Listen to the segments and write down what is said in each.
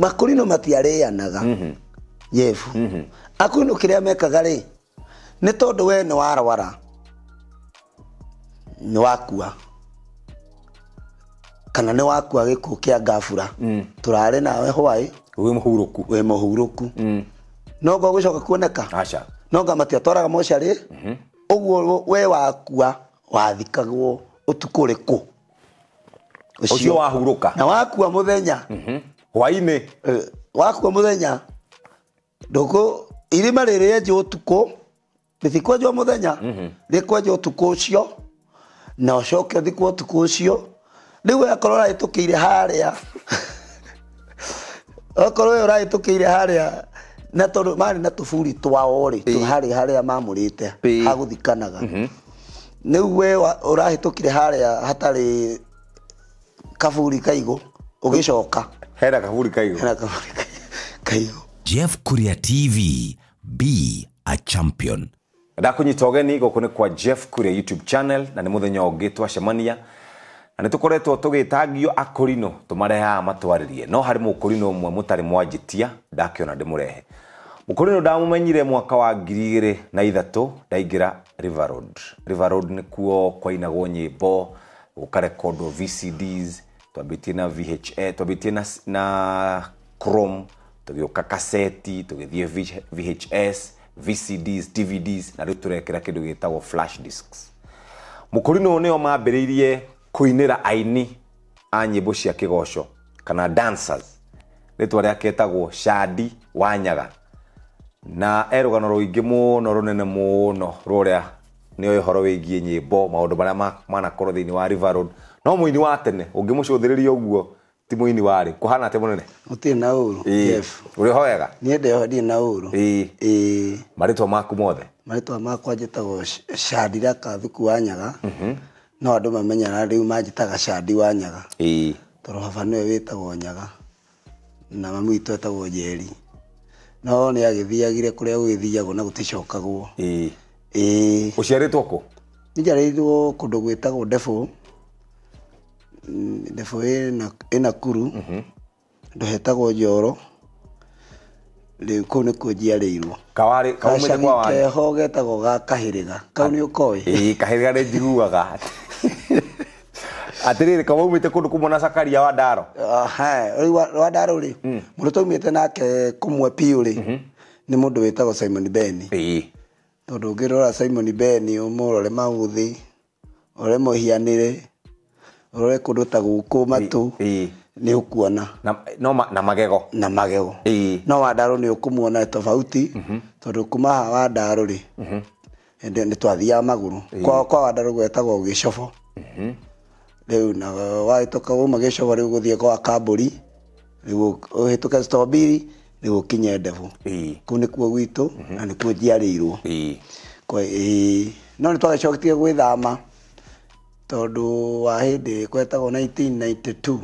makurino matiareanaga jebu mhm. mhm. akuino kiria mekaga ri nä tondå wee nä warwara nä wakua kana nä wakua gä kå kä a ngabura mm. tå rarä nawe hwaä wä må hurå ku wä må hurå ku mm. nonga å gå coka kuoneka nonga matiatwaraga mocarä å mhm. guo we wakua wathikagwo å tukå rä kå å na wakua må thenya mm -hmm hwainä eh, wakua må thenya ndåkå irima rä rä å tukå rä rĩtikwenjwo må thenya mhm. rä å tukå å cio na å coke å thikwo å tukå å cio rä u akorwo å rahä tå kä ire harä a okorwo å rahä tå kä ire harä a na tondå marä na tå buri twao rä harä harä a mamå rä te hagå thikanaga nä mhm. u we å rahä tå kire harä a hatarä kaburi kaigå å gä coka hena kavuli kaiyo hena kavuli kaiyo Jeff Kuria TV be a champion ndakunyita ogeni gũkũ nĩ kwa Jeff Kuria YouTube channel na nĩ mũthenya ũngĩ twacemania na nĩ tũkoretwo tũgĩtangio akũrinũ tũmarehaga matwarĩrie no harĩ mũkũrinũ ũmwe mũtarĩ mwanjĩtia ndakĩona ndĩmũrehe mũkũrinũ ndamũmenyire mwaka wa ngiri igĩrĩ na ithatũ ndaingĩra river road river road ni nĩkuo kwainagwo nyĩmbo gũkarekodwo vcds tuambi tie na vha twambi tie na, na crom tugioka kaseti tugithie vhs vcds dvds na riu turekera kindu gitagwo flash disks mukorino neo mabiririe kuinira aini anyimbo cia kigoco kana dancers ritwa ria ketagwo shadi wanyaga na erugano ruingi muno runene muno ruria nioyo horo wigie nyimbo maundu maria manakorwo thiini wa river road no ini wa tene å uguo ti muini warä kå hana atä må nene å tirä na å ru å rä hoyaga niä ndeho na å ru marä twa maku mothe marä twa makwa njä tagwo candiraka thuku wa nyaga mhm. no andå mamenyana rä u manjä taga candi wa nyaga tondå baba nä we wä tagwo nyaga na mamu itå etagwo njeri no nä agä thiagire kå rä a gå gä thiagwo na gå ticokagwo å ciarä two kå nä njarä irwo kå ndå gwä tagwo ndebå ndebũ ĩna kuru hetagwo njoro rĩu kũu nĩkuo njiarĩirwo gacagi keho getagwo ga ga kau nĩ ũkoĩ kahĩrĩga nĩ njiguaga atĩrĩrĩ kauma umĩte kũndũ kũmwe na cakaria wa ndaro ah, rĩu wa ndaro ndå hmm. taumä te nake kũmwe piũ rĩ mhm. nĩ mũndũ wĩtagwo simon beni tondũ ũngĩrora simon beni ũmũrore maũthĩ ũrore mũhianĩre rore kundu ta guku matu nä å kuona na magego na magego no wandarå ni å kå muona tofauti mhm. tondå kumaha wandarå rä mhm. nä twathiaga magå maguru kwa wandarå gwetagwo gä cobo mhm. rä u na wahä tå ka uma gä cobo rä u gå thiä gwa kambå ri rä u å hä tå ke stombiri rä u å nä kuo gwitå na nä kuo njiarä irwo no nä twagä gwä thama tondå wa hä ndä kwetagwo 1992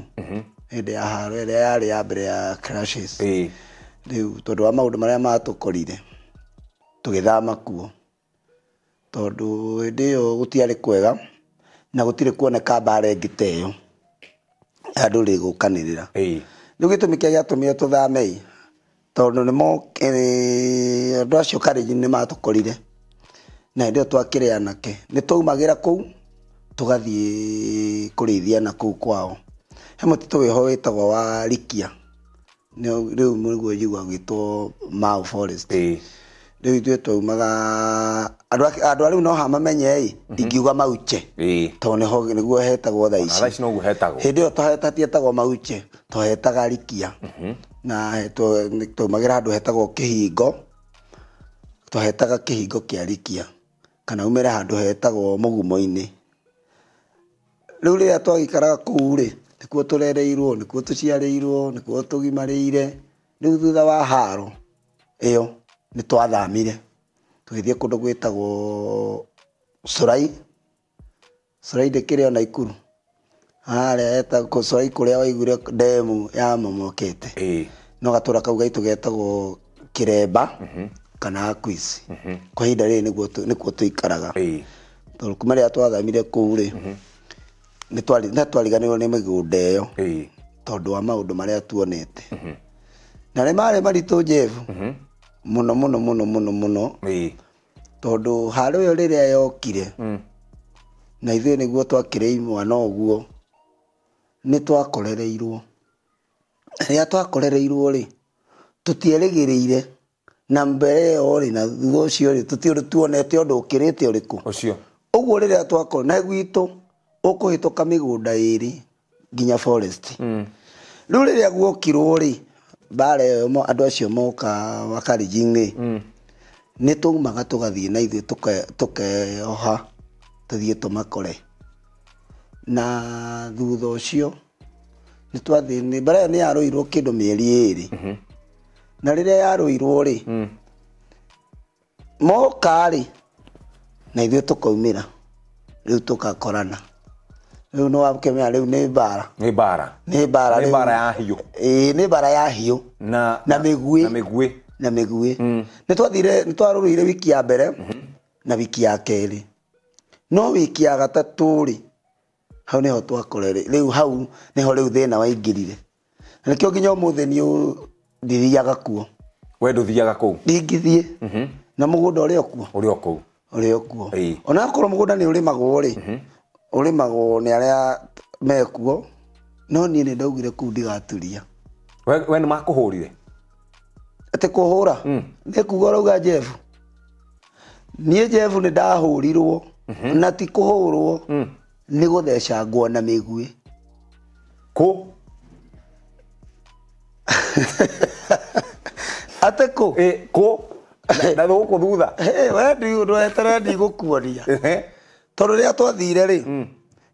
hä ndä ya haro ä rä a yarä ya mbere ya rä u tondå wa maå ndå marä a matå korire tå gä thama kuo tondå hä ndä ä yo gå tiarä kwega na gå tirä kuoneka mbara ngä ta ä yo andå rä gå kanä rä ra rä u gä tå mä kä gä atå mire tå thamei tondå nä mo andå acio karä nä matå korire na hä ndä ä yo twakä rä anake nä twaumagä ra kå u tugathiä kå rä ithia na kå u kwao he må tå wä ho wä tagwo wa rikia rä u nä guo njigua gwä two mau forest rä u ithuä twaumaga andå arä u no hamamenyeä mhm. ndingiuga mauche tondå nä nä guo hetagwo tha ici ndä ä yo tatietagwo mauche tohetaga rikia mhm. na twaumagä ra handå hetagwo kä hingo twahetaga kä hingo kä arikia kana umä re handå hetagwo må gumo-inä riu riria twagikaraga kuu ri nikuo kuo tå gimarä ire rä u thutha wa haro yo ni twathamire tugithie kundu gwitagwo curai curai rä ona ikuru haria etagwo curai a waiguire demu ya momokete hey. no gatura kau gaitu getagwo kä remba mhm. kana akuici mm rä kwa ihinda riri nikuo tuikaraga hey. kuma riria twathamire kå ri mm na rwo nä mä gå nda ä yo tondå wa maå ndå marä a tuonete mhm. na nä marä maritå njebu må mhm. no må no må no må no må no tondå harå yo rä rä a yokire mm. na ithuä nä guo twakä rä imwana å guo nä twakorereirwo rä a twakorereirwo rä tå tierä gä rä ire na mbere yo rä na thutha å cio rä tå tuonete å ndå å kä rä te å rä kå å guo rä rä a twakore na gwitå ukuhituka migunda iri nginya forest mm. riu riria guokirwo ri mbara iyo andu acio moka wakarijini mm. ni tumaga tugathii na ithuĩ tukeoha tuthiĩ tumakore na thutha ũcio nĩ twathĩ bara ĩyo nĩ yarũirwo kĩndũ mĩeri ĩrĩ mm-hmm. na rĩrĩa yarũirwo rĩ mm. moka rĩ na ithuĩ tũkaumĩra rĩu kakorana riu no wakimenya riu ni mbara ni mbara ni mbara ni mbara ya hiu ii ni mbara ya hiu na na migui na migui na migui mm. ni twathire ni twarurire wiki ya mbere na wiki ya keri no wiki ya gatatu ri hau ne niho twakorere riu hau ne niho riu thina na nikio nginya umuthi ni ndithiaga kuo we nduthiaga kuu ndingithie mhm. na mugunda okuo kuo okuo kuo okuo ona onakorwo mugunda ni urimagwo ri urimagwo nä arä mekuo no niä nä ndaugire kå u ndigaturia we nä makå hå rire atä kå hå ra hmm. nä kuga rauga jebu niä jebu nä ndahå rirwo mhm. na ti kå hå rwo hmm. nä gå theca na mä guä kå atä kå kå ndathå gå kå thutha we ndiå ndwetere ndigå kuonia tondå rä a twathire rä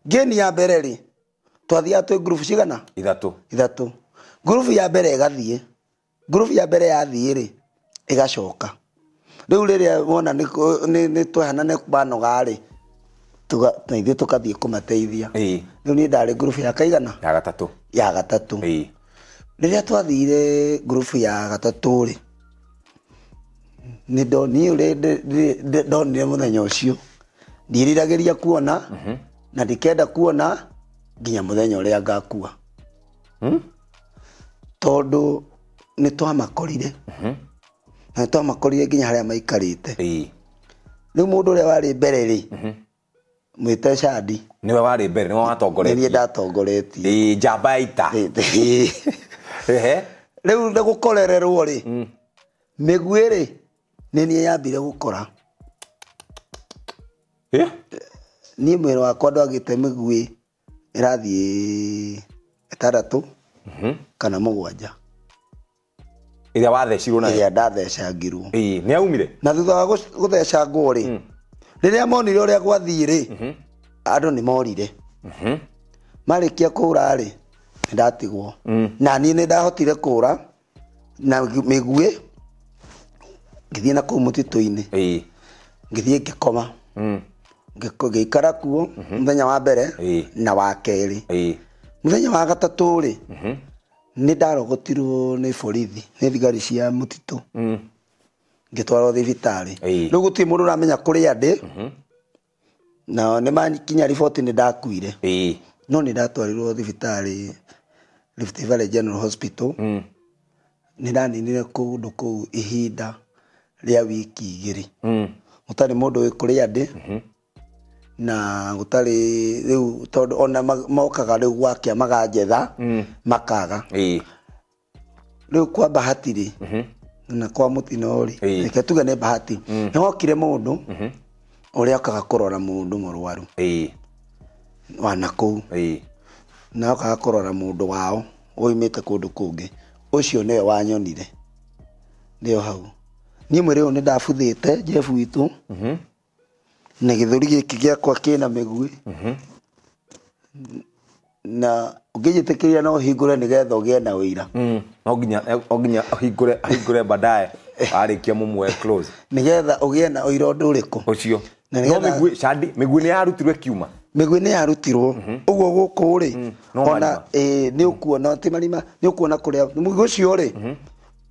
ngäni ya mbere rä twathiaga twä ngurubu cigana ithatå ithatå ngurubu ya mbere ĩgathiĩ ngurubu ya mbere yathiĩ rĩ ĩgacoka rä a wona nä twehanane banoga-rĩ na ithuĩ tũkathiĩ kũmateithia rĩu niĩ ndarĩ ngurubu ya kaigana ya gatatå ya rä a twathire ngurubu ya gatatũ-rĩ niĩ ndonire å cio ndiriragiria kuona mhm. na ndikenda kuona nginya muthenya uria ngakua mm? tondu ni twamakorire mm -hmm. Mhm. na twamakorire nginya haria maikarite riu mundu uria wari mbere ri mhm. mwite cadi niwe wari mbere niwe watongoretie nirie ndatongoretie njamba ya ita riu gukorererwo ri hmm. migwi ri ni niä yambire gå kora niä mwä rä wakwa agä te mä guä ä rathiä ätandatå mhm. kana må gwanja ä rä a wathecirwo na rä a ndathecangirwo nä aumire na thutha wa gå thecangwo mm. rä rä rä a monire å rä a gwathiä rä mhm. andå nä morire marä mhm. kia kå ra rä nä ndatigwo mm. na niä nä ndahotire kå ra na mä guä ngä thiä na kå u må titå-inä ngä thiä ngä koma mm ikara kuo muthenya mhm. wa mbere na wa keri muthenya wa gatatu ri mhm. ni ndarogotirwo ni borithi ni thigari cia mutitu mm. ngitwarwo thibitarĩ rĩu gũtirĩ mũndũ ũramenya kũrĩa ndĩ mhm. nao nĩ makinya riboti nä ndakuire no nä ndatwarirwo thibitarĩ Rift Valley General Hospital mm. nĩ ndaninire kũndũ kũu ihinda rĩa wiki igĩrĩ mm. gũtarĩ mũndũ ũĩ kũrĩa ndĩ na gå tarä rä tondå ona mokaga rä u gwakä makaga rä u kwa bahati ri mhm. na kwa må ri reke tuge nä bahati ni mm. nä hokire må ndå å mhm. rä a okaga kå rora må ndå må rwaru na kå u na okaga kå rora må ndå wao uimite kundu te kå ndå kå ngä å cio nä we wanyonire ndio o hau niä mwä rä å nä ndabuthä te jebu witå mhm na githuri giki giakwa kina migui mhm. na unginyitikiria no hingure nigetha ugie na wira mm, no nginya nginya hingure hingure baadaye arikia mumwe close nigetha ugie na wira undu uriku ucio no migui shadi migui ni yarutirwe kiuma migwi ni yarutirwo å mhm. guku ri mm, ona nä å kuona atä marima ni ukuona kuona kå ucio ri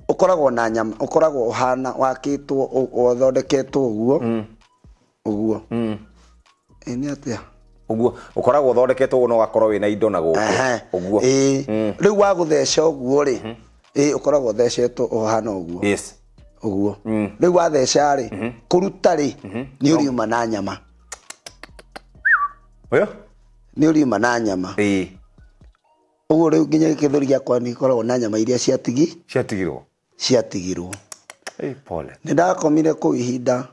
ukoragwo mhm. na nyama ukoragwo uhana wakitwo hana uguo two mm. å uguo mm. ä nä atä uguo ukoragwo thondeketwo no gakorwo wä na indo na gå uguo rä u wa gå theca å guo rä hmm. ä å koragwo thecetwo å hana å guo å guo hmm. rä u watheca rä hmm. kå ruta rä nä å riuma na nyama nä å riuma na nyama å guo rä u nginya gä kä thori gäakwa nä koragwo na nyama iria ciatigi ciatigirwo ciatigirwo nä ndakomire kå ihinda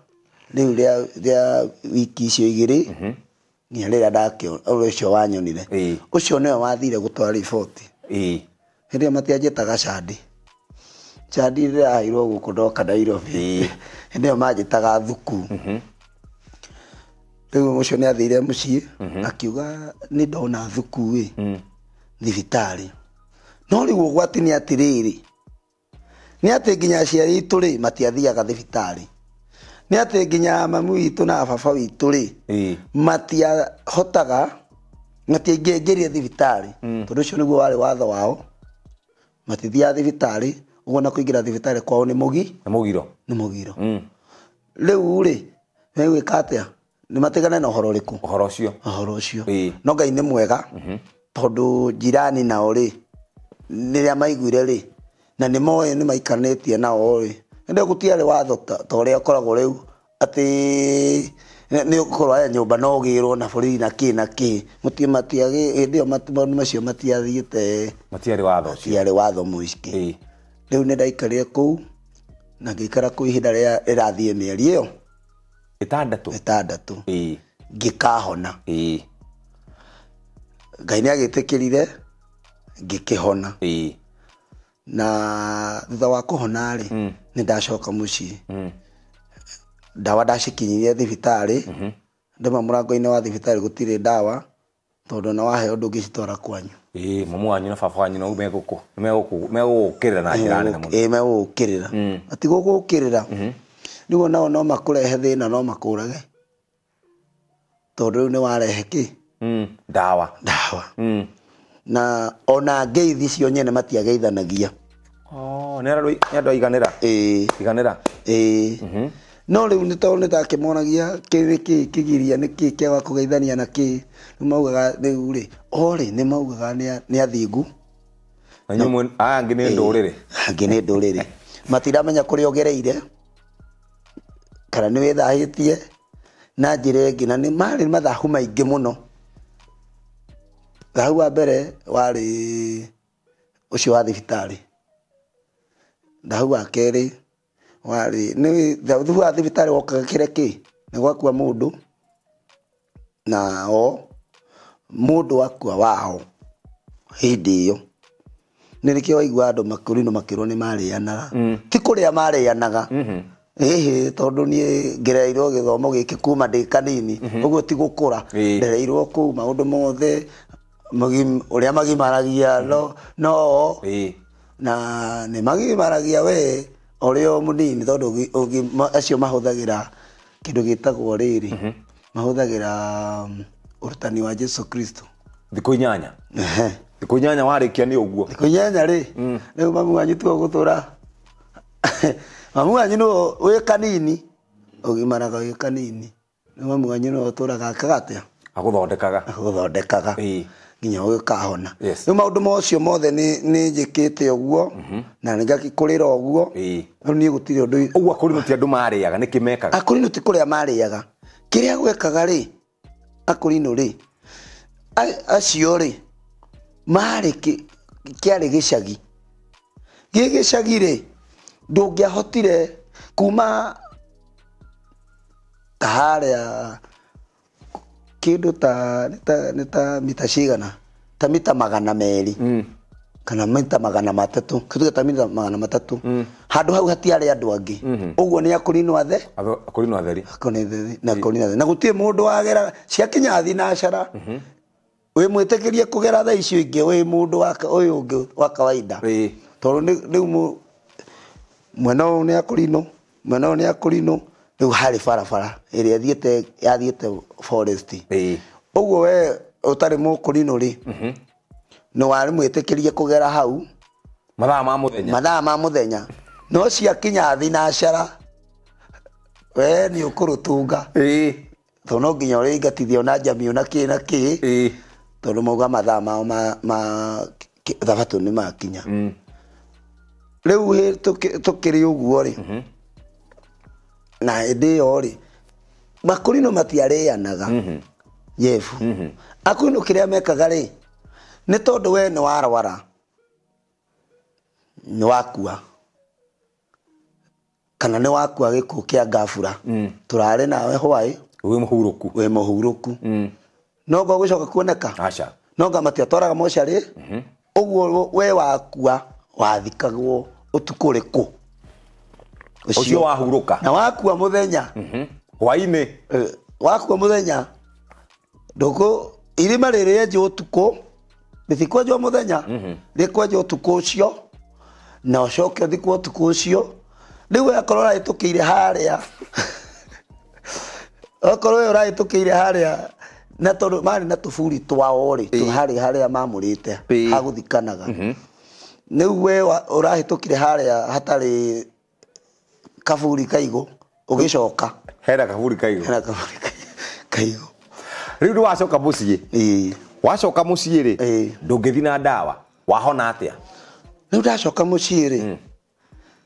riu ria wiki icio igiri mhm. nginya rä rä a ndakĩona ũcio wanyonire ũcio nĩwe wathire gũtwara riboti hĩndĩ ĩyo matianjĩtaga candi candi ndĩraheirwo gũkũ ndoka nairobi hĩndĩ ĩyo manjĩtaga thuku mhm. rĩu ũcio nĩ athire mũciĩ mhm. akiuga nĩ ndona thuku ĩ mm. thibitarĩ no rĩu ũgwati nĩ atĩrĩrĩ nĩ atĩ nginya aciari itũ rĩ matiathiaga thibitarĩ nä atä nginya mami witå na baba witå rä matiahotaga matiaingängärie thibitarä mm. tondå å cio nä guo warä watho wao matithiaga thibitarä å guo na kå ingä ra thibitarä kwao nä må giro nä må giro mm. rä u rä megwä ka atä a nä matigane na å horo rä kå å horo å cio å horo å cio no ngai nä mwega mm-hmm. tondå jirani nao rä rä rä a maiguire rä na nä moä nä maikanä tie nao rä gå gutiare watho ta uria akoragwo riu ati nä å korwo aya nyå mba no gä rwo na borithi na kä na kä hä ndä ä yo maå macio matiathiä te matiarä watho mwickä rä u nä ndaikarire kå u na ngä ikara kå ihinda rä rathiä mä eri ä yo ä tandatå ngä kahona ngai nä agä tä kä rire ngä kä hona na thutha wa kå hona rä nä ndacoka må ciä hmm. ndawa ndacikinyirie thibitarä mm-hmm. ndauma må rango-inä wa thibitarä gå tirä ndawa tondå na waheo ndå ngä citwara kwanyu mamu wanyu na baba wanyu nau megåkå kä rä ra na njä ra nene kä rä ra hmm. matigå gå kä rä ra mm-hmm. rä guo nao no rehe thä na no makå rage tondå rä u nä warehe kä hmm, ndawa ndawa na ona ngeithi cio nyene matiageithanagia nä andå aiganä ra no rä u nä tondå nä ndakä monagia kä kä giria nä kä kĩaga kå geithania na kä nä maugaga rä u rä orä nä maugaga nä athingu angä nä ndå rä rä angä nä ndå rä rä matiramenya kå rä ogereire kana nä wä thahä tie na njä ra ä ngä na nä marä mathahu maingä må no thahu wa mbere warä å cio wa thibitarä ndahau wa kerä warä nä thuthu wa thibitarä wokaga kä ni nä gwakua må ndå nao må ndå akua wao hä ndä ä yo nä rä kä waigua andå makorinå makä rwo nä marä anaga mm. ti kå rä a marä anaga ähä mm-hmm. tondå niä ngereirwo gä thomo gä kä kuma ndä kanini å mm-hmm. guo ti gå kå ra ndereirwo kå u maå ndå mothe å rä a magimaragia no na nä magimaragia we å rä o må nini tondå acio thagä ra kä ndå gä tagwo rä rä mhm. mahå thagä ra å um, rutani wa jesu kristo thikå inyanya thikå inyanya warä kia nä å guo thikå inyanya rä mm. rä u mamu wanyu tuo gå tå ra mamu wanyu nä wä kanini å gimaraga wä kanini rä u mamu wanyu nä å tå raga akagatä agå thondekaga agå thondekaga nginya ũgĩkahona rĩu maũndũ mocio mothe te å guo na nĩngakũrĩra ũguo å niĩ gũtirĩ ũndũ ũguo rinå ti andũ marĩaga nĩkĩ mekaga akũrinũ ah, ti kũrĩa marĩaga kĩrĩa gwekaga akå rinå rä acio cagi gä gä cagi rä ndå ngä ahotire kuma ta a kindu ta nita mita cigana ta mita magana meri mm. kana mita magana matatu kituge ta mita magana matatu mm. handu hau hatiarä andå angä mm -hmm. å guo nä akårinwo athe akårinwo atheri na kårinwo athe na gå mundu må ndå ciakinya athi na acara -hmm. wä mwä tä kä rie kå gera tha icio ingä wä må ndå å yå wa kawaida tondå rä u mwena å yå nä akå mwena yå nä akå riu harä barabara ä rä a yathiä te å guo we ũtarĩ mũkũrinũ rĩ mhm. nĩ warĩ mwĩtĩkĩrie kũgera hau mathaa ma mũthenya mathaa ma thenya no ciakinya thinacara we nĩ ũkũrũtunga tondũ no nginya ũrĩingatithio ona njamio na kä na kĩ tondå mauga mathaa mao ma u tå kä rä å guo rä na hä yo rä makå no matiareanaga mhm. yefu mhm. akå no kä rä a mekaga rä nä tondå wee nä warwara nä wakua kana nä wakua gä kå kä a ngabura mm. tå rarä nawe hwaä wä må hurå ku wä må hurå ku mm. nonga gå coka kuoneka nonga matiatwaraga mocarä å mhm. guo we wakua wathikagwo å tukå rä kå ucio wahuruka na wakua muthenya mhm. hwaini eh. wakua muthenya ndugu irima riri enje utuku ritikwenjwo muthenya mhm. rikwenjwo utuku ucio na ucoke uthikwo utuku ucio riu wekorwo urahitukire haria okorwo we urahitukire haria na tondu mari na tuburi twao ri tuhari haria mamurite haguthikanaga mhm. riu we urahitukire haria hatari kavuri kaigo ugicoka hena kavuri kaigo hena kavuri kaigo riu ni wacoka mucii ii wacoka mucii ri ndungithi na ndawa wahona atia riu ndacoka mucii ri hmm.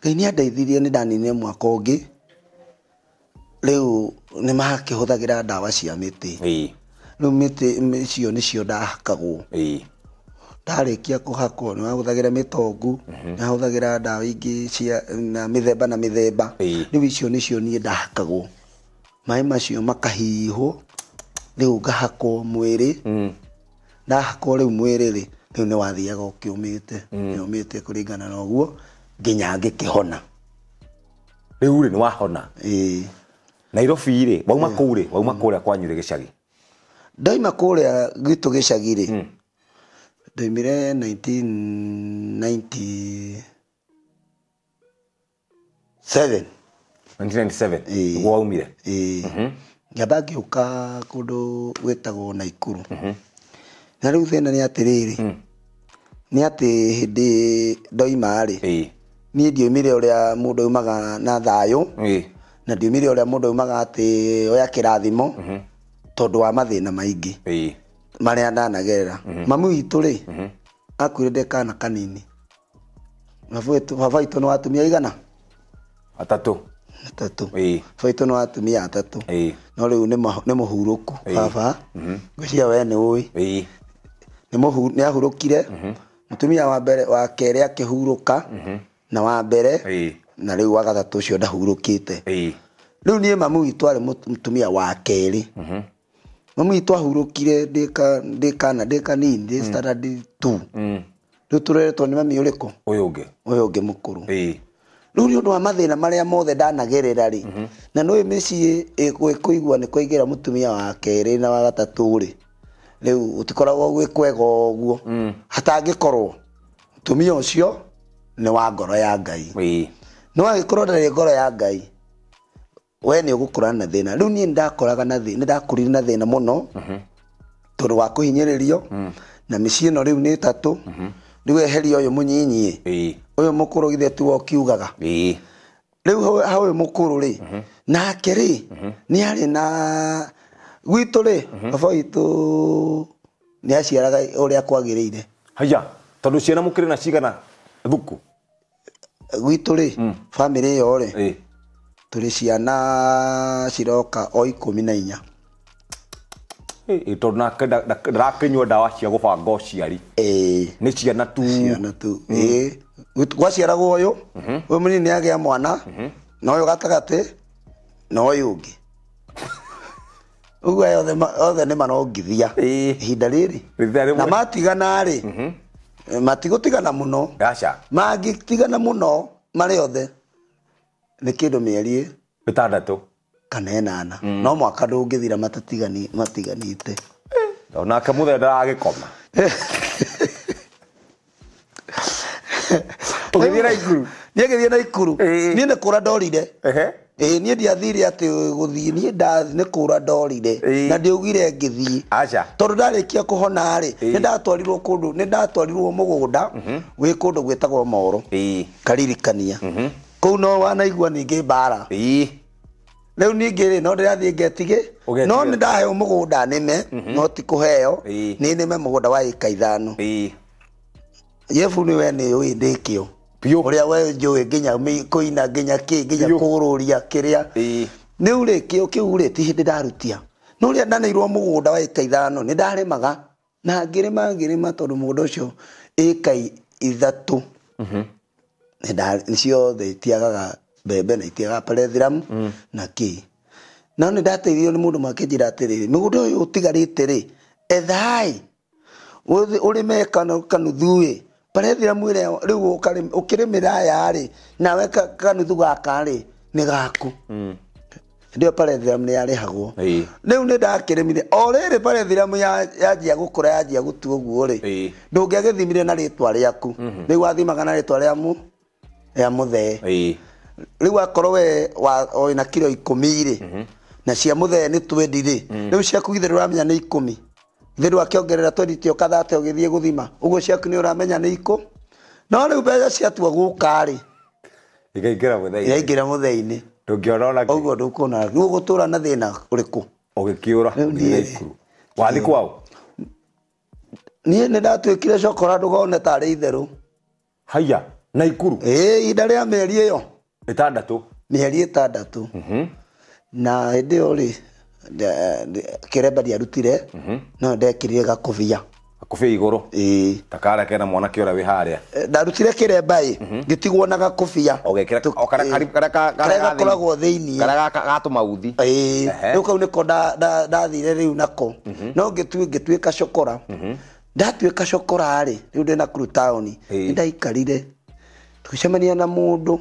ngai nä andeithirie nä ndanine mwaka å ngä rä u nä makä hå thagä ra ndawa cia mä tä rä u cio nä cio ndahakagwo ndarikia kuhakwo ni wahuthagira mitongu mhm. ni wahuthagira ndawa ingi cia na mithemba na mithemba riu icio cio nie ndahakagwo maĩ macio makahihwo riu ngahakwo mwiri mm. ndahakwo riu mwiri ri riu ni wathiaga ukiumite niumite mm. kuringana na uguo nginya ngikihona riu ri ni wahona nairobi ri wauma kuu ri wauma kuria kwanyu ri gicagi ndaima kuria gitu gicagi ri 2001, 1997 1997 waumire eh, mhm. ngamba ngiuka kundu gwitagwo naikuru mhm. na rä u thä na riu thina rä atiriri ni ati hindi ndoima ri niä ndiumire å rä a må ndå aumaga na thayå eh. na ndiumire å rä a må ndå aumaga atä oya kä rathimo mhm. tondå wa mathä na maingä eh maria ndanagerera mhm. mami witå rä mhm. akuire ndekana kanini baba nä watumia igana atatå atatũ baitũ nĩ watumia atatũ no rĩu nĩ mũhurũku baba mhm. ngwĩciria wee nĩ ũĩ nĩ ahurũkire mũtumia wa kerä wa hurå ka na wa mbere na cio ndahurå kä te rä u niä mamu arä må tumia wa kerĩ Mm. Mm. mami twahurukire ndika ndikana ndika nini ndi standard 2 riu tureretwo nä mami å rä kå å yå ngä å yå ngä må kå rå rä u nä å ndå wa mathä na marä a mothe ndanagerera rä mhm. na nä å ä mä ciä kå igua nä kwaingä ra må tumia wa kerä na wa gatatå rä rä u gå tikoragwo gwä kwega å guo mm. hatangä korwo må tumia å cio nä wa ngoro ya ngai no agä korwo ndarä ngoro ya ngai we nä å gå korana na thä na rä u niä nä ndakoraga na nä mhm. ndakå mhm. na mhm. thä na må no tondå wa kå hinyä rä rio na mä ciä ä no rä u nä tatå rä u eheria å yå må nyinyiä å yå må kå rå githe tiwe å kiugaga rä u ha å yå må kå rå rä nake rä nä arä na gwitå rä baba witå nä aciaraga å rä a kwagä rä ire haya tondå ciana må kä rä na cigana thuku gwitå rä mm. bamä rä ä yo rä tå rä ciana ciroka o ikå mi na inya tondå ndarakä ndawa cia gå banga ũciari nä ciana tu tu mm. gwaciaragwo å yå å yå må mhm. nini nä agä a mwana mhm. na å yå gatagatä na å yå å ngä å uguo othe nä marongithia ihinda rä rä na matigå mhm. eh, tigana må no mangä tigana må no marä othe nä kä ndå mä eri ä tandatå kana enana mm. no mwaka ndå ngä thira matiganite eh. onake må the ndaragä koma ũgĩthiĩ naikuru niä gä thiä naikuru eh. niä nä kå ra ndorire ä niä ndiathire atä gå thiä niä nä kå ra ndorire eh. na ndä ugire ngä thiä tondå ndarä kia kå honarä nä ndatwarirwo kå ndå nä ndatwarirwo må gå nda gwä kå mhm. ndå gwä tagwo moro karirikania mhm. kuu no wanaigua ningä mbara rä u ningä rä no ndä rathiä ngetigä no nä ndaheo må gå nda nä me mhm. no ti kå heo nä nä me må gå nda wa ä ka ithano yebu nä we nä å ndä kä o å rä a we njå ä nginya kå ina nginya kä nginya kå rå ria kä rä a nä u rä kä o kä u rä ti hä ndä ndarutia no rä a ndanäirwo må gå nda wa ä ka ithano nä ndarä maga na ngä rä ma ngä rä ma tondå må ndå å cio ä ka ithatå mhm. nä ciothe itiagaga mbembe na itiagaga parethiramu mm. na kä no nä ndateithirio nä må ndå makenjira atä mä gå nda å yå å tigarä te rä ethaä å rä me kanuthuä parethiramu ä rä u å kä rä mä ra yarä nawe kanuthu gakarä nä gaku mm ndio parethiramu nä yarä hagwo rä u nä ndakä rä mire o rä rä parethiramu yanjia gå kå ra yanjia gå tu å guo rä ndå ngä agä thimire na rä twa rä aku mhm. rä u athimaga na rä twa rä amu ya muthee ä rä u akorwo we oä na kiro ikå rä mhm. na cia må ni nä twendi ri rä u ciaku githä rä ramenya nä ikå mi twendi tä okathate å gä thiä gå thima å guo ciaku nä å ramenya nä no rä u mbeca ciatua guka ri iraingä ra ini thei-inä å guo ndå kuona rä u na thina uriku å rä kå å gä kä å ra wathi kwao niä nä ndatuä kire cokora ndå gone tarä itherå haiya naikuru ihinda rä a mĩeri ä yo ä mä eri ä tandatå na hä ndä ä yo rä remba rä arutire mhm. no ndekirire gakobia kå igå rå ta karä kena mwanake å rä a wä harä a ndarutire kä remba ä mhm. ngä tigwo na gakobia karä gakoragwo thä inigatå mauthi rä u kau nä ko ndathire rä u nako mhm. no ngä tuä ka cokora ndatuä ka cokora rä rä u ndä na kuru nä ndaikarire tugicemania na mundu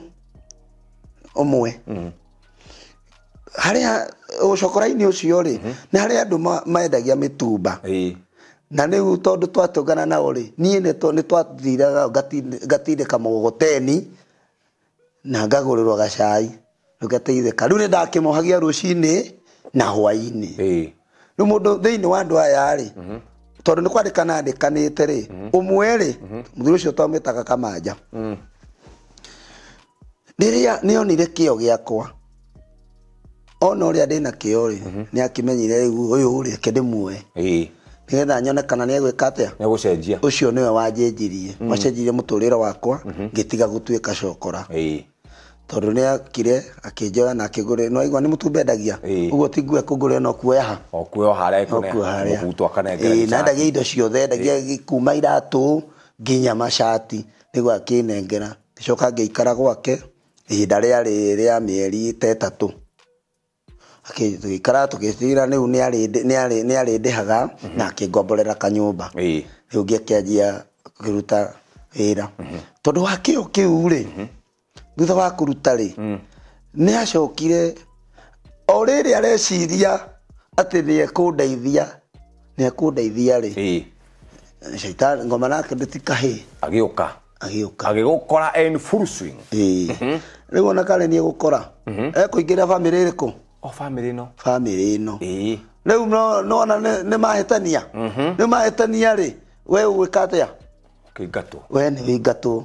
umwe mm-hmm. haria ucokora-ini ucio ri mm-hmm. ni haria andu mendagia tumba na riu tondu twatungana nao ri nie ni twathiraga ngatindika mogogoteni na ngagurirwo gacai nä ndakä mohagia rå cinä na hwaini riu mundu thiini wa andu aya ri mm-hmm. tondu ni kwandikana ndikanite ri umwe ri muthuri ucio twamwitaga kamanja mm riria nionire kio giakwa ona uria ndina kio ri mhm. ni akimenyire riu uyu ri ke ndimue nigetha nyone kana nä egwä ka atä a nä å cio nä we wanjenjirie mhm. wacenjirie må tå rä re wakwa mhm. ngä tiga gå tuä ka cokora tondå nä akire akä njoya na akä gå rä no aigua nä må tumbe endagia å guo tingue kå ngå rä no kuoya ha na endagia indo ciothe endagia kuma iratå nginya macati nä guo akä nengera ngä coka ngä ikara gwake ihinda a rĩa mĩeri ta ĩtatũ tũgĩikara nä rĩu nĩ arĩndĩhaga mhm. na akĩngomborera kanyũmba rĩu ruta kũruta wĩra mhm. tondũ wa kĩo kĩu rĩ mhm. thutha wa kũruta rĩ mm. nĩ acokire o rĩrĩ areciria atĩ nĩ ekũndeithia nĩ ekũndeithia rĩ ngoma nake ndĩtikahĩ agĩũka agiuka agigukora en mhm. rä u ona karä nä egå kora mhm. ekå eh, ingä bamä rä ku o bamä rä bamä no rä u nona nä mahätania mhm. nä mahätania rä we gwä ka atä a we nä wä ingatwo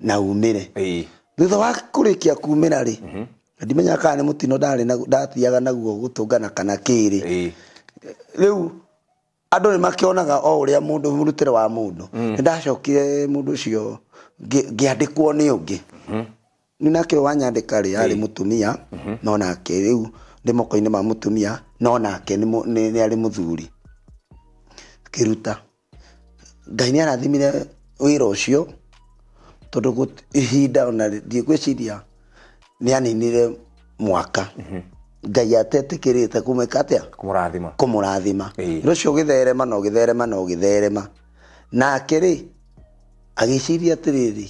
na umä re thutha wa kå rä kia kumä ra rä ndimenyaga kana nä må tino ndatiaga naguo gå tå ngana kana kä rä rä u andå nä makĩonaga o å rä a må ndå må rutä re wa må mm. ndå nä ndacokire må ndå å cio kwo nä å hmm. ngä nä nake wanyandä ka rä arä må tumia hmm. no nake rä u ndä moko-inä ma må tumia no nake nä arä må thuri kä ruta ngai nä arathimire wä ra å cio tondå ihinda ona ndiä gwä ciria nä aninire mwaka hmm. ngai atetä kä rä te kumä atä a kå må rathima å cio å gä therema na å gä therema na å gä therema nake rä agĩciria atĩrĩrĩ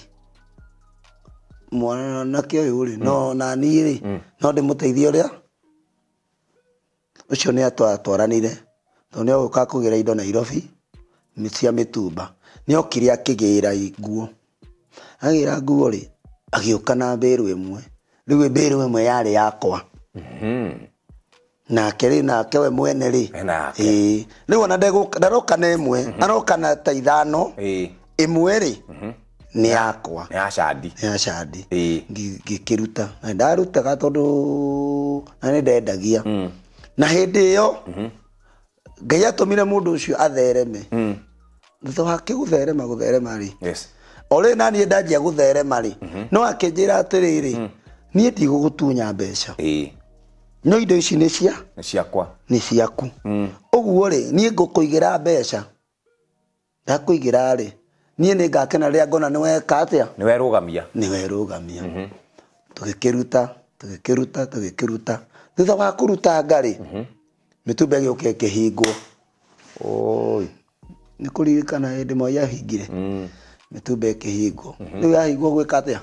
mwanake yå rä no mm. na niä rä mm. no ndĩmũteithie ũrĩa tondå nä agå ka nĩ ogũka kũgĩra indo nairobi cia mĩtumba nĩ okire ra nguo ra nguo rĩ agĩũka na mbĩrũ ĩmwe rĩu ä mwe yarä yakwa mm-hmm. nake rĩ nake we mwene rĩ ĩĩ rĩu ona ndaroka na ĩmwe mm-hmm. aroka na ta ithano ĩmwe rĩ mhm. nä yakwa nä yacandi nä ngä kä ruta na ndarutaga tondå na nä ndendagia mm. na hä ndä ä yo mhm. ngai atå mire må ndå å cio athereme mm. thutha wakä gå therema gå therema rä o rä naniä ndanjia gå therema rä mhm. no akä njä ra atä rä mm. rä niä ndigå gå tunya mbeca no indo ici nä cia ciakwa nä ciaku å guo rä niä ngå kå igä ra mbeca ndakå igä niä nä ngakena rä a ngona nä weka atä a nä werå gamia nä werå gamia mhm. tå gä kä ruta tå gä kä ruta tå gä kä ruta thutha wa kå ruta rä mä mhm. tumbe gä å ke kä hingwo nä kå ririkana hä ndä mwe yahingire mä mm. tumbe kä hingwo mhm. rä u yahingwo gwä ka atä a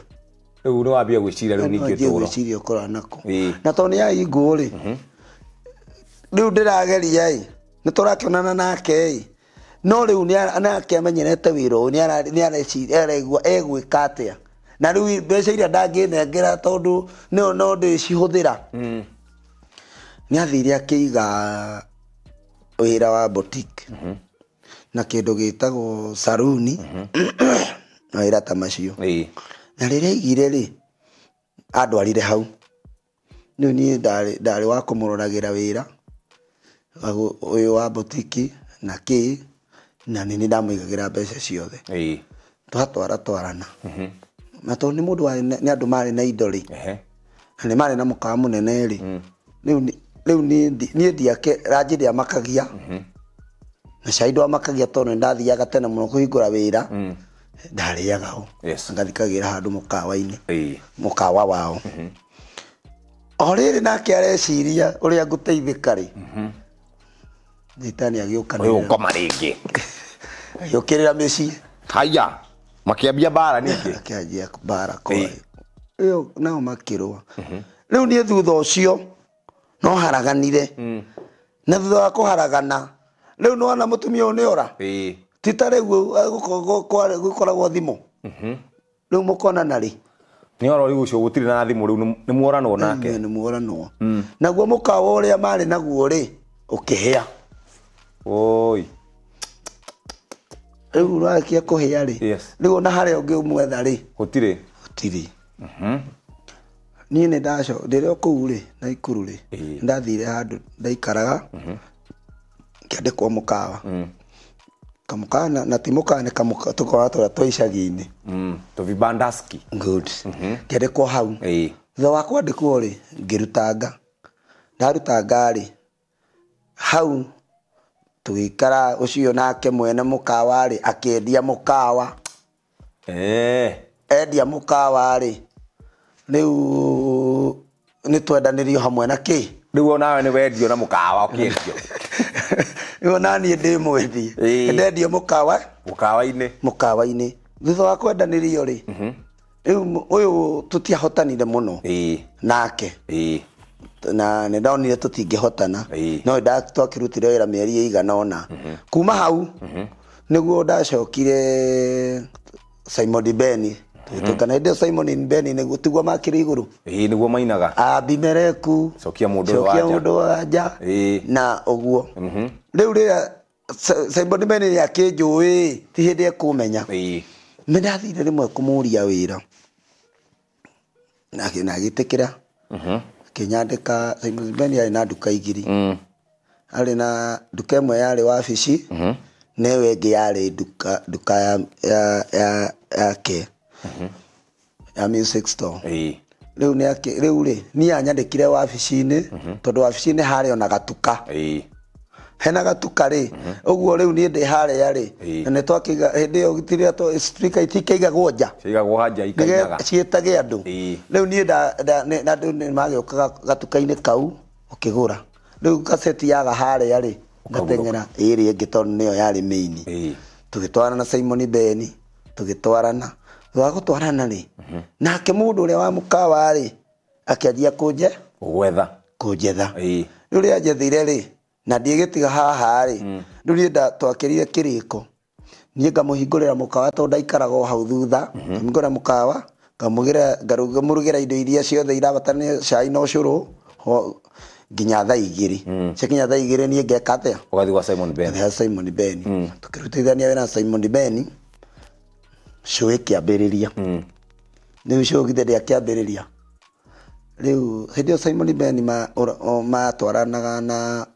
rä u nä wambia gwä ciria rä u ningä gwä ciria å kora nako na tondå nä yahingwo rä rä u ndä rageria nä tå rakä onana nake no rä u nake amenyerete wä ra å yå aregua egwä atä na rä u mbeca iria ndangä nengera tondå no ndä cihå thä ra hmm. nä athire akä iga wä ra wa mhm. na kä ndå gä tagwo saruni mhm. wä ra ta macio na rä rä a igire rä andwarire hau rä u niä ndarä wa kå må roragä ra wä ra å yå wa na kä na nä nä ndamå mbeca ciothe twatwara twarana mhm. na tondå nä må ndå nä andå marä na indo rä na nä marä na må kawa må nene rä mm. rä u niä ndiake ranjä rä amakagia mhm. na cai ndå amakagia tondå nä ndathiaga tene må no kå hingå ra wä ra mm. ndarä aga ho ngathikagä ra handå må kawa-inä må kawa wao mhm. o rä rä nake areciria å rä a ngå teithä ka rä thitani agä å ka å rä ngä yukirira mici haya makiambia mbara niki akianjia mbara kore iyo nao makirwa riu nie thutha ucio no haraganire hmm. na thutha wa kuharagana riu niwona mutumia uyu niora ti ta riu gukoragwo thimu mhm. riu mukonana ri nä oro rä u å cio gå tirä na thimå rä u nä mworanwo nake nä mworanwo hmm. naguo må kawa å rä a marä naguo rä å kä hä a rä riu rakia kuhia rä u ona harä haria ungi umwetha ri gutiri gutiri mhm. niä nä ndaco ndä rä a kå u rä na ikuru rä nä ndathire handå ndaikaraga ngä andä kwo må kawa kamå kawa na ti må kawa nä tå kora tå rä a twa icagi-inä ngäandä kwo hau thutha wa kwandä kwo rä ngä rutanga ndarutanga rä hau tuikara ucio nake mwene mukawa ri akiendia mukawa eh ee. endia mukawa ri riu ni twendanirio hamwe na ki riu onawe ni wendio na mukawa ukiendio riu onaniä ndä mwethi ndendio mukawa mukawa ine mukawa-inä thutha wa kwendanirio rä mhm. rä u å yå tå tiahotanire må no nake na nä ndonire tå tingähotana no twakärutire wä ra mä eri igana ona mhm. kuma hau mhm. nä guo ndacokire simon beni mhm. tågätåkana hä ndä ä yo simon beni nä guo tiguo makä rä igå rå nä guo mainaga abimereku cokia må ndå wanja na å guo rä u rä rä simon beni nä akä njå ä ti hä ndä ekå menya mä ndathire rä mwe kå må na agä tä kinyandika Simon Ben yarĩ na nduka igiri mm. arĩ na nduka ĩmwe yarĩ wabici mm -hmm. newe ĩyo ĩngĩ yarĩ nduka nduka ya, ya, ya, yake mm -hmm. ya music store hey. rĩu rĩ ni anyandikire wabici-inĩ mm -hmm. tondũ wabici-inĩ harĩ ona gatuka hey hena gatuka rä å guo rä u niä ndä harä a rä na nä twakä hä ndä ä yo gä tirä cikaigagwo nja ciätage andå rä u niä andå nä magä å ka gatuka-inä kau å kä gå ra rä u gaceti yaga harä a rä ngateng'era ä rä ngä tondå nä yo yarä mä ini tå gä twarana simon beni tugitwarana gä twarana wa gå twarana rä mhm. nake må ndå wa mukawa ri rä akä anjia kå nje gwetha kå njetha rä u rä anjethire na ndigitiga haha rä mm. rä u niä nda twakärire kä rä ko niä ngamå ndaikaraga hau thutha mhm. ngora mukawa ngamugira ngaruga murugira indo iria ciothe irabatarania cai na å cå rå nginya thaa igiri mm. ciakinya thaa igiri nie ngeka atä ugathi gwa simon ben ya simon ben mm. tukirutithania wä mm. na simon ben show ikiambä rä ria mm. rä u show githe ndä akäambä rä ria rä u hä ndä ä yo simon ben matwaranaga ma na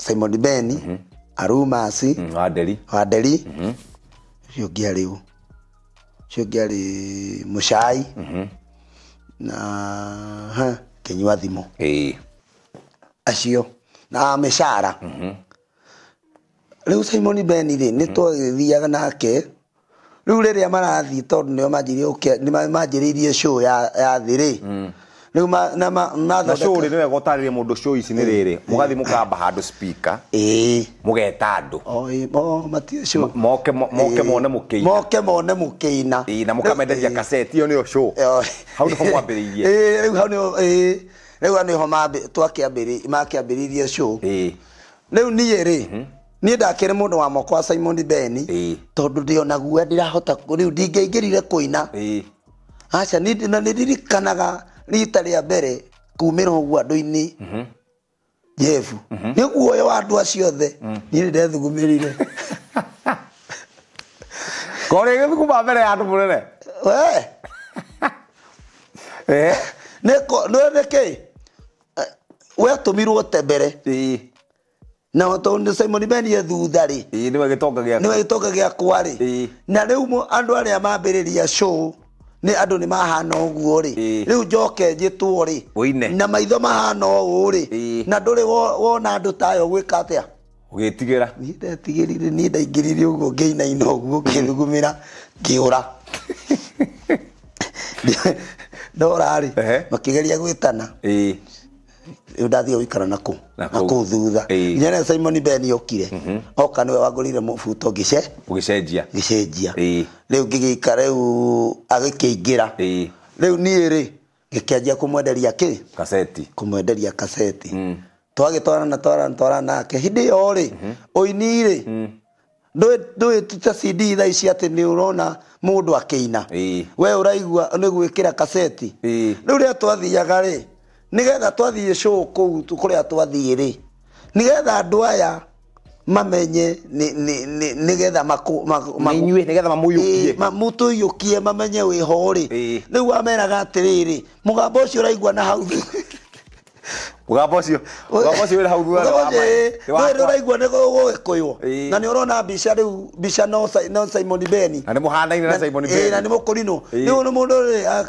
simon beni mhm. mm -hmm. arumas mm -hmm. waderi cio mhm. ngä arä u cio ngä arä må cai mhm. na kä nyua thimå acio na mä cara rä u simon beni rä nä twathiaga nake rä u rä rä a marathiä tondå nä manjä rä irie ya thä rä rä u namathashå rä wega å tarä rie må ndå cå ici nä rä rä må gathiä må kamba handå må geta andå moke mone må kä moke mone må kä ina na må kamenderia kaseti ä yo nä yo cå hau nä ho mwambä rä irie rä u nä ho makä ambä rä irie cå rä u niä rä mhm. niä ndakä rä må ndå wa moko wa simon beni tondå ndä onaguo ndä rahota rä u ndingä ingä rire kå ina aca nä ndirikanaga rita rä a mbere kumä ra å guo andå-inä mhm. jebu mhm. nä guoya wa andå aciothe othe mm. nä ndethugumä rä ire korä gä thuguma mbere ya andå må rere nä kä wetå mirwo te mbere nao tondå thutha rä nä wagä tonga gä akwa rä na rä u andå arä a mambä rä ria nä andå nä mahana å guo rä rä u njoke njä two rä na maitho mahana å å rä na ndå rä wona andå tayo gwä ka atä a å gä tigä ra niä ndetigä rire niä ndaingä rire å guo ngä inaina å guo ngä thugumä ra ngä å ra ndora rä makä geria gwä tana rä u na gå ikara nakå nakå thutha inya rä simon ben okire mhm. oka nä we wangå rä ire må buto ngä cenjia ngä cenjia rä u ngä gä rä u agä kä ingä ra rä u niä rä gä känjia kå mwenderia kä kå mwenderia kaseti mm. twagä twarana twarana twarana nake hä yo å ini rä ndå tuta cd tha ici atä nä å rona må ndå akä ina we å raigua nä gwä kä ra kaseti rä u rä a twathiaga rä nigetha twathiä cå kå u kå rä a twathiä rä nigetha andå aya mamenye getha nigetha tå yå kie mamenye wä ho rä rä u ameraga atä rä rä må gambo å cio å raigua na hau ugamba ucio ugamba hau thutha wa mai nä å raigua nä na nä å mbica rä mbica no simon beni na nä må na simon beni na nä må kå rinå rä u nä må ria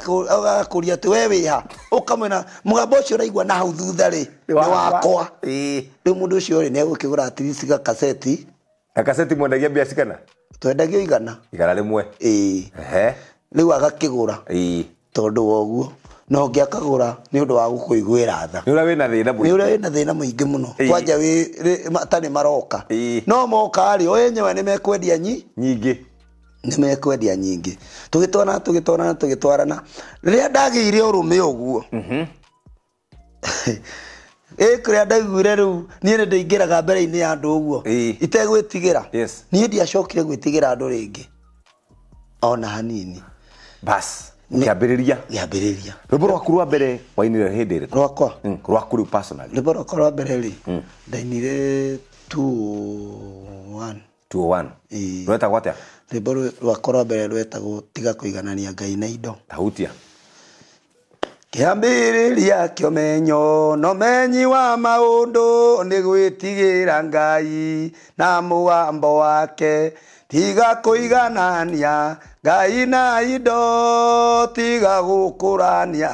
atä we wä ha å kamwena må å cio å raigua na hau thutha rä nä wakwa rä u må ndå å cio rä nä egå kä kaseti mwendagia mbia cigana twendagio igana igana rä mwe ä rä u agakä gå ra wa å guo no ngiakagura ni undu wa gukuiguira tha ni rä wina thina na ni na wina thina må muno kwanja wi tani maroka no moka ri o enyewe ni mekwendia nyi nyingi ni mekwendia nyingi tugitwana tugitwana tugitwarana riria rä urume uguo mhm. rä u niä nie ndäingä raga mbere inä ya andu uguo ra nie ndiacokire andå andu ringi ona hanini kiambiriria rä rwimbo rwaku rwa mbere wainire hindi iriku rwakwa mm, rwaku riu personally rwimbo rwakwa rwa mbere rä mm. ndainire 201 atä a rä rwimbo rwakwa rwa mbere rwetagwo tiga iganania ngai na indo tahutia kĩambĩrĩria kĩa ũmenyo na ũmenyi wa maũndũ nĩ gwĩtigĩra ngai na mũgambo wake tiga kũiganania ngai na indo tiga gũkũrania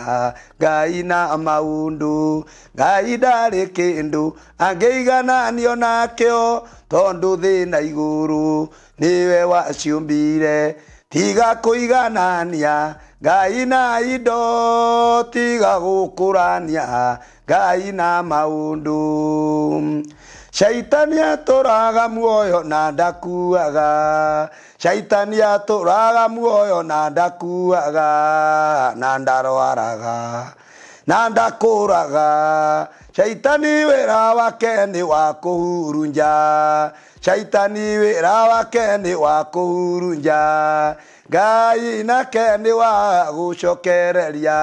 ngai na maũndũ ngai ndarĩ kĩndũ angĩigananio nakĩo tondũ thĩna igũrũ nĩwe waciũmbire tiga kũiganania ngai na indo tiga gå kå rania ngai na maå ndå caitani atå raga muoyo na ndakuaga caitani atå raga muoyo na ndakuaga na ndarwaraga na ndakå raga caitani wä wira wake nä wa kå hurunja caitani wä wira wake nä wa kå hurunja ngai nake nä wa cokereria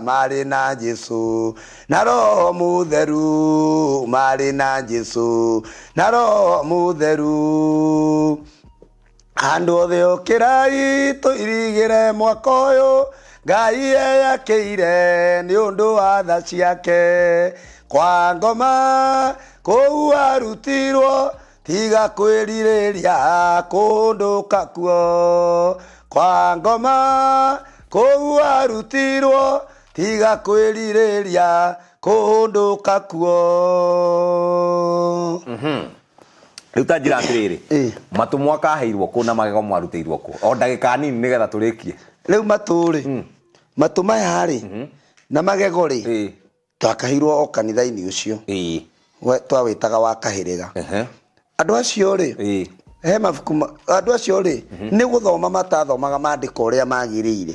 marä na jesu na roho theru marä na jesu na roho theru andå othe å kä rai tå irigä re mwaka å yå ngai eyakä ire nä å ndå wa tha ciake kwa ngoma kå u arutirwo tiga kwĩrirĩria kũndũka kakuo kwa ngoma mhm. kũu arutirwo tiga kwĩrirĩria kũndũka kuo rä u ta njä ra atä rä rä matå mwakaheirwo kå na magego mwarutĩirwo kå o ndagä nini nä getha tå rä kie rä u matå rä hmm. matå maya mhm. na magego rä twakaheirwo o kanitha-inĩ å cio twawä taga wa kahä rä ga andå acio rä he mabuku andå acio rä mhm. nä gå thoma matathomaga mandäka å rä a magä rä ire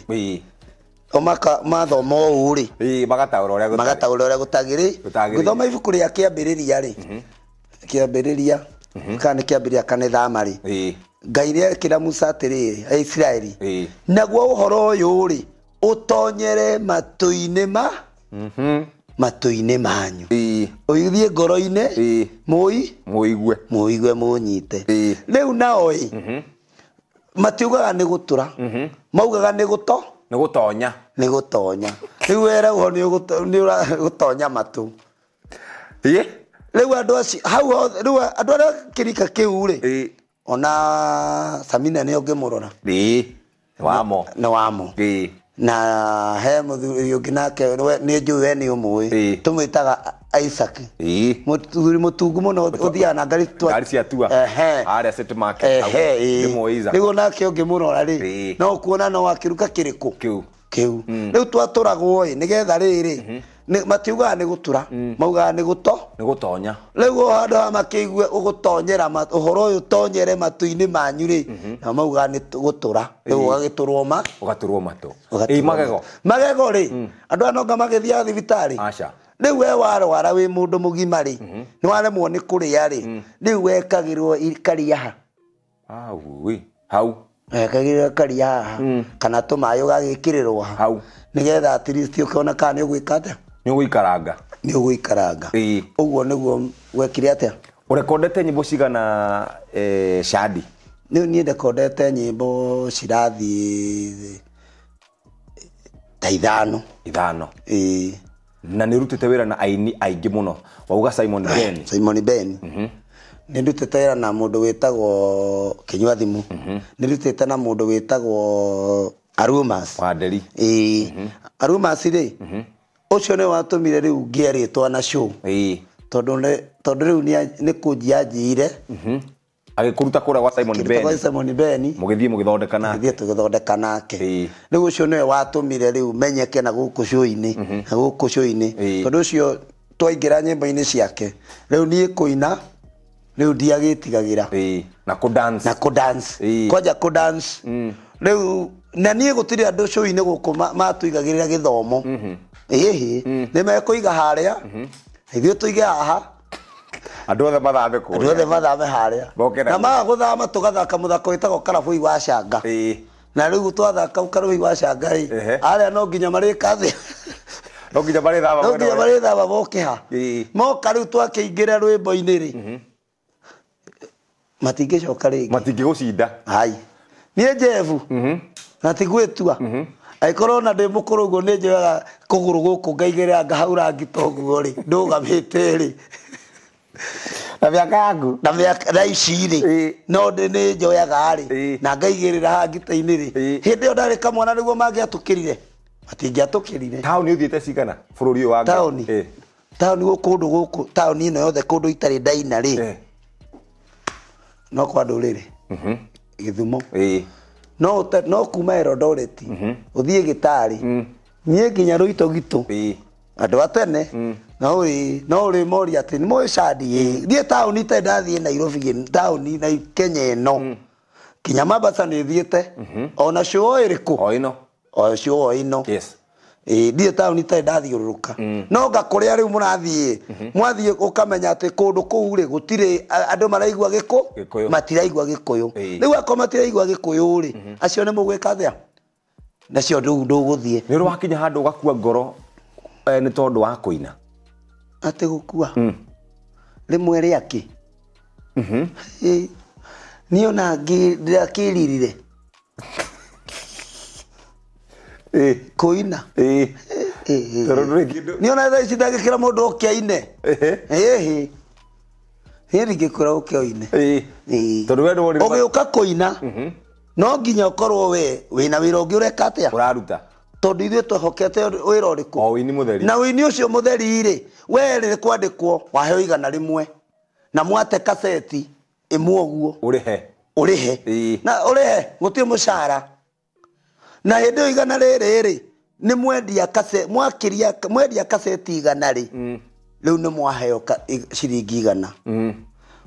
mathoma å u rä magataå ra å rä a gå tagä rä gå thoma ibuku rä a kä ambä rä ria rä mhm. kä ambä rä ria mhm. kana nä kä ambä rä ria kanethama rä ngai rä ekä ra musa atä rä israeli naguo å horo å yå rä å tonyere matå-inä ma matu-inä manyu å ngoro-inä måi måigue måigue månyite rä u naoä mhm. matiugaga nä gå tå ra mhm. maugaga nä gå to nä gå tonya nä gå tonya rä u weragwo nä gå tonya matå rä u andå hau rä u andå arä a kä rika kä u rä ona samina nä å ngä må rora wamo nä wamo na he muthuri ungi nake ni njå we ni umwi tumwitaga Isaac muthuri mutungu muno må na ngari ngari cia tua haria city market niguo nake ungi murora ri no kuona no akiruka kiriku kiu kiu nä getha rä riri matiugaga nä gå tå ra mm. maugaga nä gå to nä gå tonya rä u handå ha makä igue å gå tonyera å horo å yå tonyere matå-inä manyu rä mhm. na maugaga nä gå tå ra rä u å gagä tå magego magego rä mm. andå anonga magä thia thibitarä rä u we warwara wä må ndå må gima rä mhm. nä waremwo nä kå rä a rä mm. rä u wekagä rwo kariaha hau ekagä rwo kariaha kana tå maä å gagä kä rä rwo hau nä getha å kä kana nä å gwä ka atä nä å gå ikaranga nä å gå ikaranga å guo nä guo wekire atä a å rekondete nyä mbo cigana candi nä niä ndekondete nyä mbo cirathiä ta ithano ithano na nä rutete wä ra na aini aingä må no wauga simon ah, ben simon ben mhm. nä ndutä te wä na må ndå wä tagwo kä nyua thimå mhm. nä rutä te na må ndå wä tagwo arumas wanderi ä mhm. arumas rä ucio ni watumire riu ngieritwo na show tondu tondu riu ni kunjianjiire mhm. agikuruta kuria gwa Simon Ben gwa Simon Ben mugithie mugithondeka na mugithie tugithondeka nake riu ucio niwe watumire riu menyeke na guku show-ini mhm. na guku show-ini tondu ucio twaingira nyimbo-ini ciake riu nie kuina riu ndiagitigagira na ku dance na ku dance kwanja ku dance mm. riu na nie gutire andu show-ini guku matuigagirira githomo mhm hihi mm. nä mekåiga harä a mm-hmm. ithuä tå ige haha andå othe mathame kå andå othe mathame harä a na maga gå thama tå gathaka må thako wä tagwo karabåi wa canga na rä u twathaka u karabåi wa canga rä arä a no nginya marä kathä no nginya marä thama mokä ha moka rä u twakä ingä ra rwä mbo-inä rä mm-hmm. matingä coka rä ngä matingä gå cinda niä njebu mm-hmm. na tigwä tua angĩkorwo na ndĩ mũkũrũ ũguo nĩ njoyaga kũgũrũ gũkũ ngaigĩrĩra ngahaura ngito guo rĩ ndũgamĩte rĩ na mĩaka yangu na mĩaka na ici rĩ no ndĩ nĩ njoyaga rĩ na ngaigĩrĩra haha ngita-inĩ rĩ hĩndĩ ĩyo ndarĩ kamwana nĩguo mangĩatũkĩrire å thiä te cigana bũrũri ũyũ wa taũni taũni kũndũ gũkũ ä no yothe ndå itarä ndaina rĩ no kwa mm-hmm. gä thumo no no kuma Erondoreti mhm. uthie gitari mm. nie nginya ruito gitu andå a tene mm. no rä moria atä nä må candi ä mm. thiä taåni te ndathiä nairobi taåni na kenya ä no nginya mambasa nä thiä te mhm. ona ciå ä rä kå ciå ino ndirä taå ni tarä ndathiä å rå rå ka mm. no nga kå rä a rä u må rathiä mwathiä å kamenya atä kå ndå kå u rä gå tirä andå maraigua gä kå matiraigua gä kå yå rä u akorwo matiraigua gä kå yå rä acio nä må gwä ka thä a nacio ndå ndå gå thiä nä å rä wakinya handå å gakua ngoro e, nä tondå wa kå ina atä gå kua mm. rä mwe rä akä mm-hmm. niona ona rakä ririre kuina tondå nä ona thaa ici ndagä kä ra må ndå å kä aine ähä hä ringä kwä ra å kä oine å gä å ka kå ina no nginya å korwo we wä na wä ra å ngä å reka atä a tondå ithuä twehokete wä ra å rä kå na wä ini å cio må therirä theri-rä werä kwandä kwo waheo igana rä mwe na mwate kaseti ä mwe å guo å rä he å rä he eh. na å rä he gå tiä må cara na hä ndä ä yo igana rä rä rä nä mwendia kaceti igana rä mm. rä u nä mwaheo ciringi igana mm.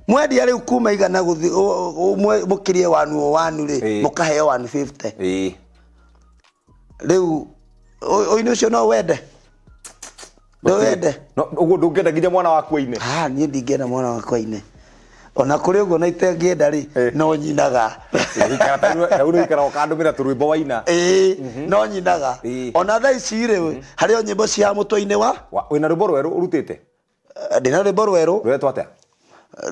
mwendia rä u kuma igana må kä rie wanu o wanu rä må kaheo wanu rä u å inä å cio no wende no wende å guo ndå ngenda nginya mwana waku niä ndingä enda mwana waku ona kuri ugo na itengienda ri no nyinaga rä u ikara no nyinaga ona tha ici rä mhm. harä o nyä mbo cia må twa-inä wa wä na rwä mbo rwerå å rutä te ndä na rwä mbo rwerå rwetw atä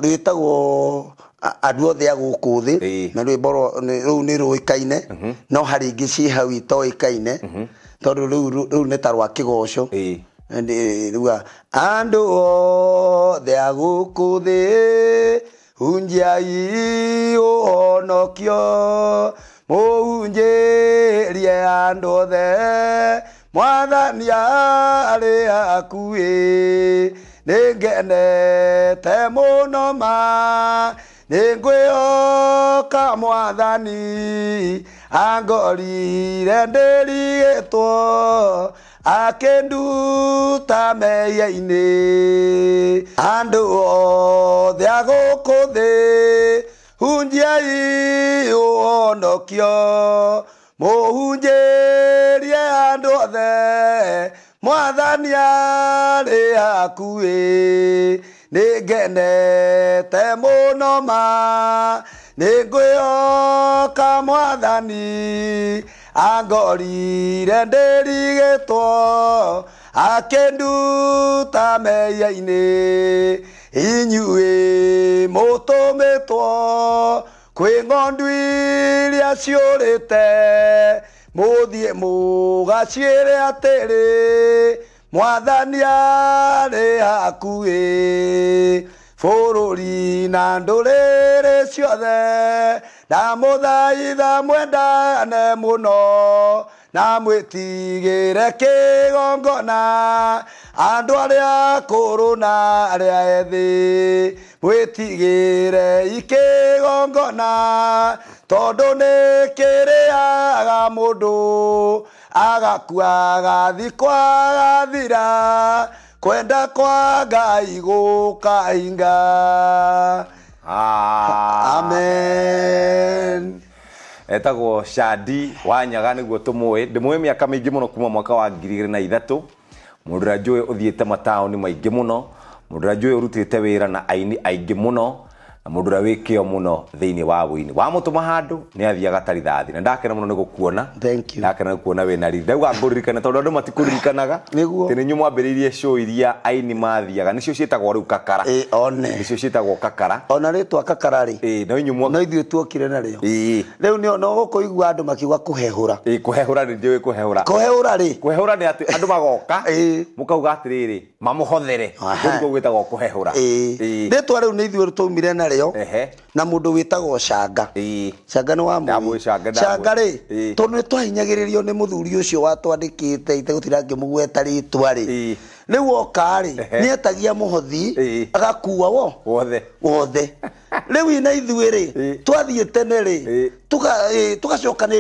rwätagwo andå othe a gå kå thä na rwä mbo rä u nä rå ikaine mhm. no harä ingä ciä hau itoä ikaine mhm. tondå rä u nä ta rwa kä goco ruga andå othe a gå kå thä hunjai uhonokio muhunjirie andu othe mwathani ari akui ni ngenete muno ma ni ngwihoka mwathani angorire ndirigitwo akenduta meia-inĩ andũ othe agũkũ thĩ hunjiai ũhonokio mũhunjĩrie andũ othe mwathani arĩ hakuĩ nĩ ngenete mũno ma nĩ ngwĩhoka mwathani angorire ndirigitwo akinduta meya-inĩ inyuĩ mũtũmĩtwo kwĩ ng'ondu iria ciũrĩte mũthiĩ mũgaciĩre atĩrĩ mwathani arĩ hakuĩ bũrũri na ndũrĩrĩ ciothe na må muthaitha mwendane no na mwä tigä re kä gongona andå arä a kå rå na a ethä mwä tigä re aria ethi mwitigire ikigongona tondu ni kiriaga mundu agakua gathikwa gathira kwenda kwa ngai gå kainga Ah, amen etagwo shadi wanyaga niguo tumwi ndimwi miaka miingi muno kuma mwaka wa ngiri igiri na ithatu mundu uria njui uthiite mataoni maingi muno mundu uria njui urutite wira na aini aingi muno na mundu ria wi kio muno thiini wa wini wamutuma handu ni athiaga thathi na ndakena muno ni gukuona ndakena ni kuona na riri ndauga nguririkane tondu andu matikuririkanaga niguo tini nyu mwambiriirie show iria aini mathiaga nicio cietagwo riu kakara e, one nicio cietagwo kakara ona ritwa kakara ri e, no inyu mwa no ithuĩ tuokire nario e. riu ni no gukuigua andu makiuga kuhehura e, kuhehura ni ndiũĩ kuhehura kuhehura ri kuhehura ni ati andu magoka e. mukauga atiriri mamuhothere ũguo gwĩtagwo kuhehura e. e. ritwa riu ni ithuĩ twaumire narĩ yo na mundu witagwo canga canga må thuri å cio tondu ni twahinyagiririo ni muthuri ucio watwandikite itegutira ngimugweta rä ri riu oka rä nä etagia muhothi agakua wo wothe rä riu ina ithuĩ rĩ twathiĩ tene rä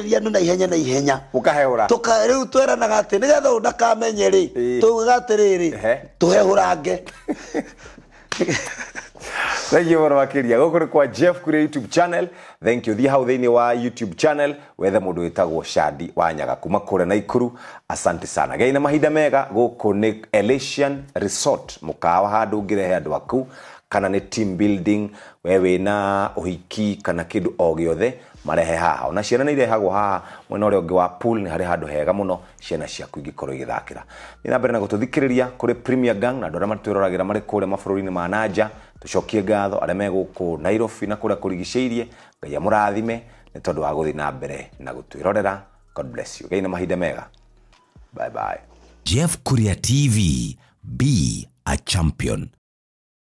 ria andũ naihenya naihenya rä u tweranaga atä nä getha å ndakamenye rä rä atä rä tå hehå range thank you no makä gå kå kwa jeff kuria youtube channel thank you thiä hau thä wa youtube channel wethe må ndå wä tagwo wa nyaga kuma kå na ikuru asante sana gai na mahinda mega gå ni elation resort mukawa kawa handå å ngä rehe aku kana ni team building we wä na å kana kä ndå o gä othe marehe haha ona ciana nä irehagwo haha mwena å rä wa pool ni harä handå hega muno no ciana ciaku ingä korwo igä thakä na mbere na gå premier gang na andå arä a matwä roragä ra marä kå ma nanja tucokie ngatho arä a megå kå nairobi na kå rä a kå rigicä irie ngai amå rathime nä tondå wa gå thiä na mbere na gå twä rorera gai na mahinda mega bye bye. jeff kuria tv b a champion